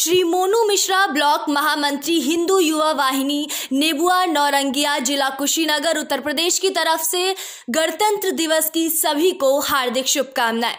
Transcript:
Shri Monu Mishra block महामंत्री हिंदू युवा वाहिनी नेबुआ नौरंगिया जिला कुशीनगर उत्तर प्रदेश की तरफ से गणतंत्र दिवस की सभी को हार्दिक शुभकामनाएं